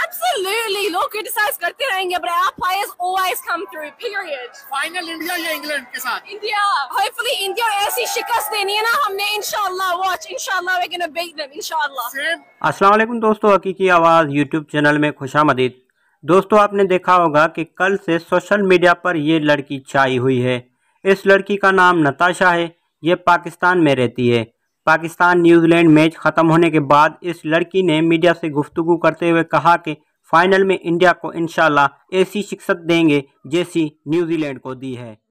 Absolutely, लोग criticize करते रहेंगे, but our players always come through. Period. Final India या England के साथ? India. Hopefully India ऐसी शिकस्त देनी है ना हमने watch we're gonna beat them अस्सलाम वालेकुम दोस्तों हकीकी आवाज़ YouTube चैनल में खुशामदीद दोस्तों आपने देखा होगा कि कल से सोशल मीडिया पर ये लड़की छाई हुई है इस लड़की का नाम नताशा है ये पाकिस्तान में रहती है पाकिस्तान न्यूजीलैंड मैच खत्म होने के बाद इस लड़की ने मीडिया से गुफ्तु करते हुए कहा कि फाइनल में इंडिया को इनशाला ऐसी शिक्षत देंगे जैसी न्यूजीलैंड को दी है